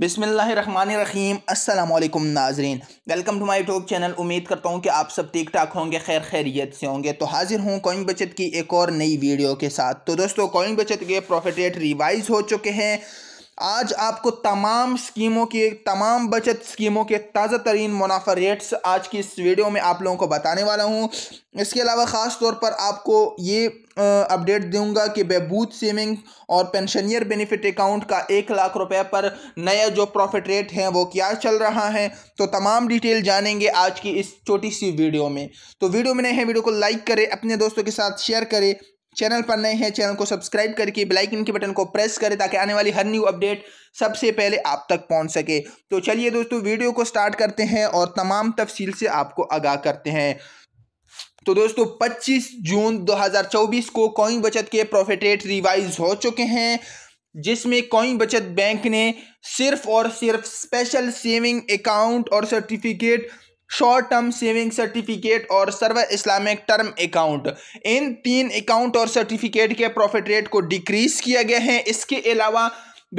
बिसमीम अल्लाम नाजरीन welcome to my YouTube channel उम्मीद करता हूँ कि आप सब ठीक ठाक होंगे खैर खैरियत से होंगे तो हाजिर हूँ कॉइन बचत की एक और नई वीडियो के साथ तो दोस्तों कॉइन बचत के प्रॉफिट रेट रिवाइज़ हो चुके हैं आज आपको तमाम स्कीमों के तमाम बचत स्कीमों के ताज़ा तरीन मुनाफा रेट्स आज की इस वीडियो में आप लोगों को बताने वाला हूँ इसके अलावा ख़ास तौर पर आपको ये अपडेट दूंगा कि बेबूत सेविंग और पेंशनियर बेनिफिट अकाउंट का एक लाख रुपए पर नया जो प्रॉफिट रेट है वो क्या चल रहा है तो तमाम डिटेल जानेंगे आज की इस छोटी सी वीडियो में तो वीडियो में नए हैं वीडियो को लाइक करें अपने दोस्तों के साथ शेयर करें चैनल पर नए हैं चैनल को सब्सक्राइब करके बेल आइकन के बटन को प्रेस करें ताकि आने वाली हर न्यू अपडेट सबसे पहले आप तक पहुंच सके तो चलिए दोस्तों वीडियो को स्टार्ट करते हैं और तमाम तफसील से आपको आगाह करते हैं तो दोस्तों 25 जून 2024 को कॉइन बचत के प्रॉफिट रेट रिवाइज हो चुके हैं जिसमें कॉइन बचत बैंक ने सिर्फ और सिर्फ स्पेशल सेविंग अकाउंट और certificate short term saving certificate और सर्व इस्लामिक टर्म अकाउंट इन तीन अकाउंट और सर्टिफिकेट के प्रॉफिट रेट को डिक्रीज किया गया है इसके अलावा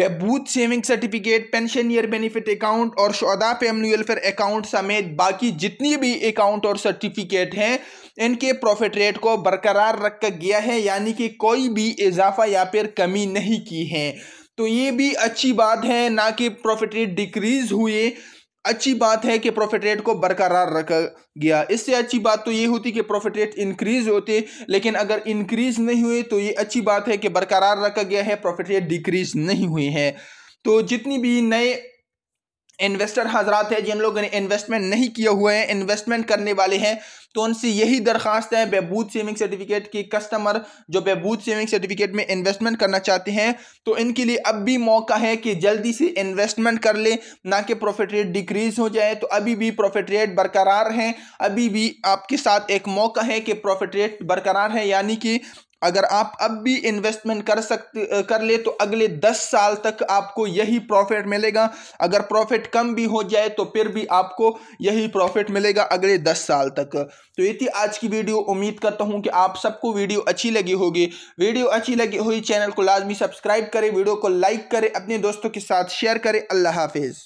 बूथ saving certificate pensioner benefit account और शौदा फैमिली वेलफेयर अकाउंट समेत बाकी जितनी भी अकाउंट और सर्टिफिकेट हैं इनके प्रॉफिट रेट को बरकरार रखा गया है यानी कि कोई भी इजाफा या फिर कमी नहीं की है तो ये भी अच्छी बात है ना कि प्रॉफिट रेट डिक्रीज़ हुए अच्छी बात है कि प्रॉफिट रेट को बरकरार रखा गया इससे अच्छी बात तो ये होती कि प्रॉफिट रेट इंक्रीज होते लेकिन अगर इंक्रीज नहीं हुए तो ये अच्छी बात है कि बरकरार रखा गया है प्रॉफिट रेट डिक्रीज नहीं हुई है तो जितनी भी नए इन्वेस्टर हजरात है जिन लोगों ने इन्वेस्टमेंट नहीं किया हुए हैं इन्वेस्टमेंट करने वाले हैं तो उनसे यही दरखास्त है बहबूद सेविंग सर्टिफिकेट की कस्टमर जो बहबूद सेविंग सर्टिफिकेट में इन्वेस्टमेंट करना चाहते हैं तो इनके लिए अब भी मौका है कि जल्दी से इन्वेस्टमेंट कर लें ना कि प्रॉफिट रेट डिक्रीज हो जाए तो अभी भी प्रॉफिट रेट बरकरार है अभी भी आपके साथ एक मौका है कि प्रॉफिट रेट बरकरार है यानी कि अगर आप अब भी इन्वेस्टमेंट कर सकते कर ले तो अगले दस साल तक आपको यही प्रॉफिट मिलेगा अगर प्रॉफिट कम भी हो जाए तो फिर भी आपको यही प्रॉफिट मिलेगा अगले दस साल तक तो ये थी आज की वीडियो उम्मीद करता हूँ कि आप सबको वीडियो अच्छी लगी होगी वीडियो अच्छी लगी हुई चैनल को लाजमी सब्सक्राइब करें वीडियो को लाइक करें अपने दोस्तों के साथ शेयर करें अल्लाह हाफिज़